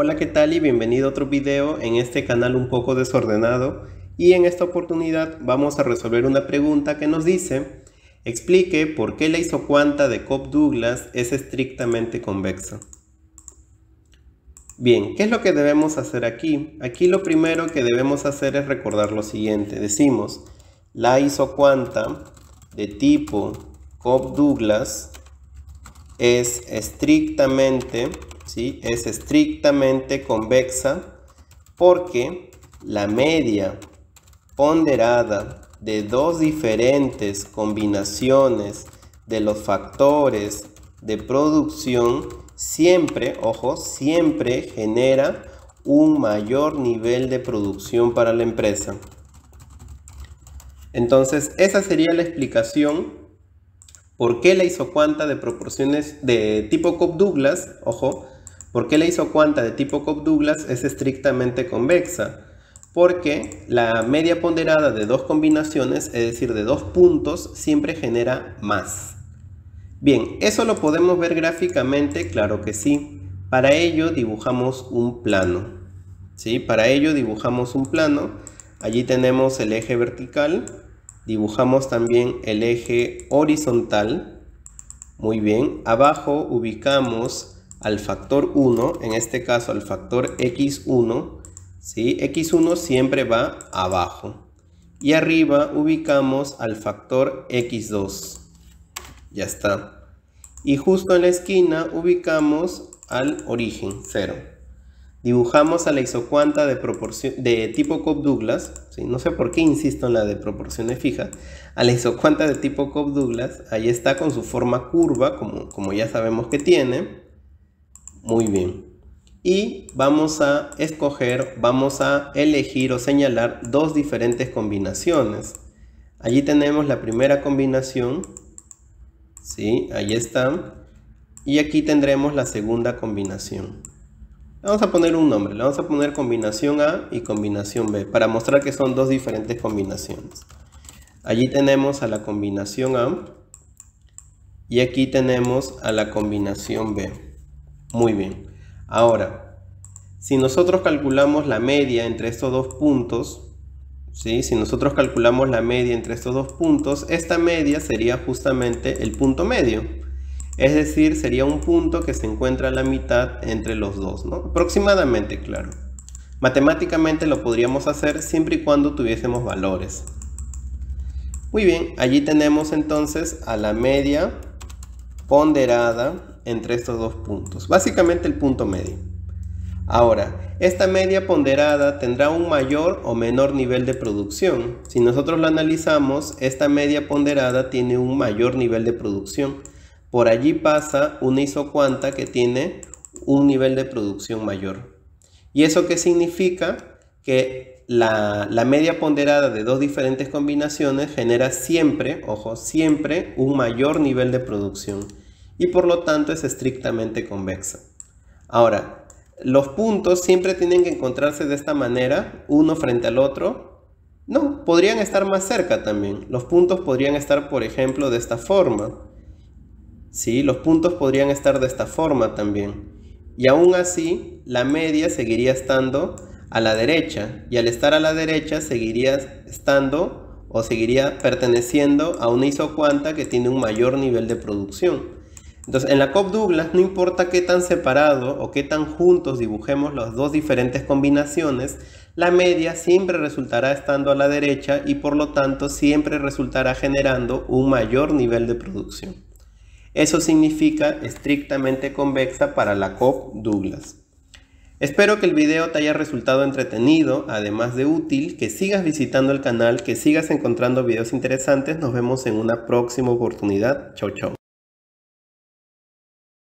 Hola qué tal y bienvenido a otro video en este canal un poco desordenado y en esta oportunidad vamos a resolver una pregunta que nos dice explique por qué la isocuanta de Cobb Douglas es estrictamente convexa. Bien, ¿qué es lo que debemos hacer aquí? Aquí lo primero que debemos hacer es recordar lo siguiente. Decimos, la isocuanta de tipo Cobb Douglas es estrictamente es estrictamente convexa porque la media ponderada de dos diferentes combinaciones de los factores de producción siempre, ojo, siempre genera un mayor nivel de producción para la empresa. Entonces, esa sería la explicación por qué la isocuanta de proporciones de tipo Cobb-Douglas, ojo, ¿Por qué la isocuanta de tipo Cobb-Douglas es estrictamente convexa? Porque la media ponderada de dos combinaciones, es decir, de dos puntos, siempre genera más. Bien, ¿eso lo podemos ver gráficamente? Claro que sí. Para ello dibujamos un plano. ¿sí? Para ello dibujamos un plano. Allí tenemos el eje vertical. Dibujamos también el eje horizontal. Muy bien. Abajo ubicamos al factor 1, en este caso al factor x1, ¿sí? x1 siempre va abajo. Y arriba ubicamos al factor x2. Ya está. Y justo en la esquina ubicamos al origen, 0. Dibujamos a la isocuanta de, de tipo Cobb-Douglas, no sé por qué insisto en la de proporciones fijas, a la isocuanta de tipo Cobb-Douglas, ahí está con su forma curva, como ya sabemos que tiene, muy bien. Y vamos a escoger, vamos a elegir o señalar dos diferentes combinaciones. Allí tenemos la primera combinación. ¿sí? Ahí está. Y aquí tendremos la segunda combinación. Vamos a poner un nombre. Le vamos a poner combinación A y combinación B para mostrar que son dos diferentes combinaciones. Allí tenemos a la combinación A y aquí tenemos a la combinación B. Muy bien. Ahora, si nosotros calculamos la media entre estos dos puntos, ¿sí? si nosotros calculamos la media entre estos dos puntos, esta media sería justamente el punto medio. Es decir, sería un punto que se encuentra a la mitad entre los dos, ¿no? Aproximadamente, claro. Matemáticamente lo podríamos hacer siempre y cuando tuviésemos valores. Muy bien, allí tenemos entonces a la media ponderada entre estos dos puntos, básicamente el punto medio. Ahora, esta media ponderada tendrá un mayor o menor nivel de producción. Si nosotros la analizamos, esta media ponderada tiene un mayor nivel de producción. Por allí pasa una isocuanta que tiene un nivel de producción mayor. ¿Y eso qué significa? Que la, la media ponderada de dos diferentes combinaciones genera siempre, ojo, siempre un mayor nivel de producción y por lo tanto es estrictamente convexa. Ahora, los puntos siempre tienen que encontrarse de esta manera, uno frente al otro. No, podrían estar más cerca también. Los puntos podrían estar, por ejemplo, de esta forma. Sí, los puntos podrían estar de esta forma también. Y aún así, la media seguiría estando a la derecha. Y al estar a la derecha, seguiría estando o seguiría perteneciendo a una isocuanta que tiene un mayor nivel de producción. Entonces, en la COP Douglas, no importa qué tan separado o qué tan juntos dibujemos las dos diferentes combinaciones, la media siempre resultará estando a la derecha y por lo tanto siempre resultará generando un mayor nivel de producción. Eso significa estrictamente convexa para la COP Douglas. Espero que el video te haya resultado entretenido, además de útil, que sigas visitando el canal, que sigas encontrando videos interesantes. Nos vemos en una próxima oportunidad. Chau chau.